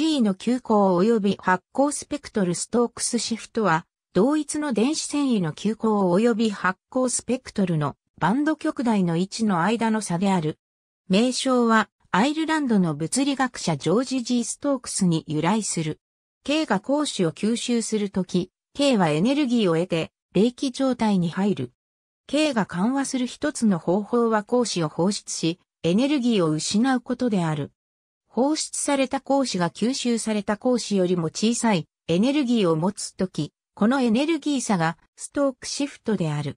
G の急行及び発光スペクトルストークスシフトは、同一の電子繊維の急行及び発光スペクトルのバンド極大の位置の間の差である。名称は、アイルランドの物理学者ジョージ・ G・ ストークスに由来する。K が光子を吸収するとき、K はエネルギーを得て、冷気状態に入る。K が緩和する一つの方法は光子を放出し、エネルギーを失うことである。放出された光子が吸収された光子よりも小さいエネルギーを持つとき、このエネルギー差がストークシフトである。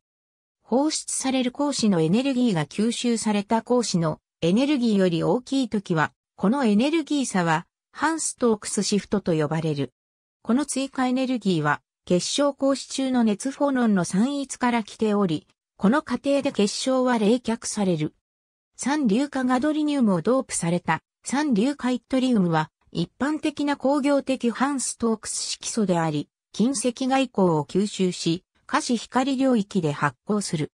放出される光子のエネルギーが吸収された光子のエネルギーより大きいときは、このエネルギー差は反ストークスシフトと呼ばれる。この追加エネルギーは結晶光子中の熱フォノンの散逸から来ており、この過程で結晶は冷却される。三硫化ガドリニウムをドープされた三硫カイトリウムは一般的な工業的反ストークス色素であり、近赤外光を吸収し、可視光領域で発光する。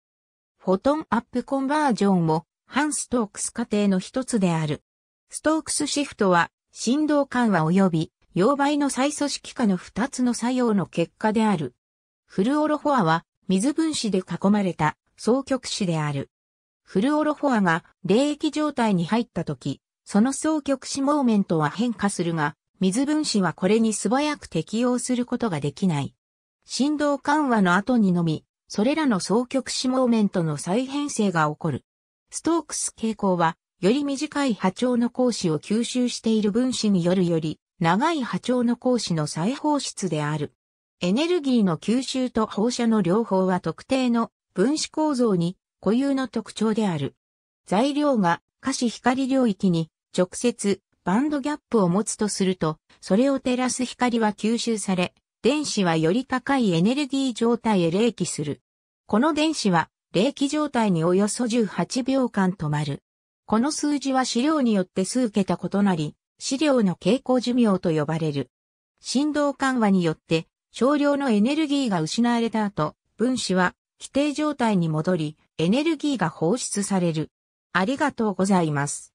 フォトンアップコンバージョンも反ストークス過程の一つである。ストークスシフトは振動緩和及び溶媒の再組織化の二つの作用の結果である。フルオロフォアは水分子で囲まれた双極子である。フルオロフォアが冷液状態に入った時、その双極子モーメントは変化するが、水分子はこれに素早く適応することができない。振動緩和の後にのみ、それらの双極子モーメントの再編成が起こる。ストークス傾向は、より短い波長の光子を吸収している分子によるより、長い波長の光子の再放出である。エネルギーの吸収と放射の両方は特定の分子構造に固有の特徴である。材料が可視光領域に直接バンドギャップを持つとすると、それを照らす光は吸収され、電子はより高いエネルギー状態へ冷気する。この電子は冷気状態におよそ18秒間止まる。この数字は資料によって数桁異なり、資料の傾向寿命と呼ばれる。振動緩和によって少量のエネルギーが失われた後、分子は規定状態に戻り、エネルギーが放出される。ありがとうございます。